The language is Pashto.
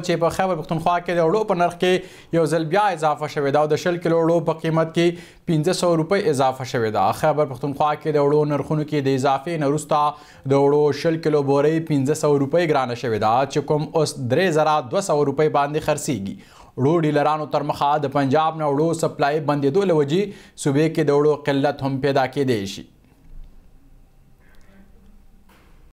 چې په خیبر پختونخوا کې د وړو په نرخ کې یو ځل بیا اضافه شوې ده او د شل کیلو وړو په قیمت کې 1500 روپۍ اضافه شوې ده خیبر پختونخوا کې د وړو نرخونو کې د اضافې نه وروسته د وړو شل کیلو بورې 1500 روپۍ ګرانه شوې ده چې کوم اوس 3200 روپۍ باندې خرڅیږي وړو ډیلرانو تر مخه د پنجاب نه وړو سپلای بندېدو لوجي صوبې کې د وړو قلت هم پیدا کېدې شي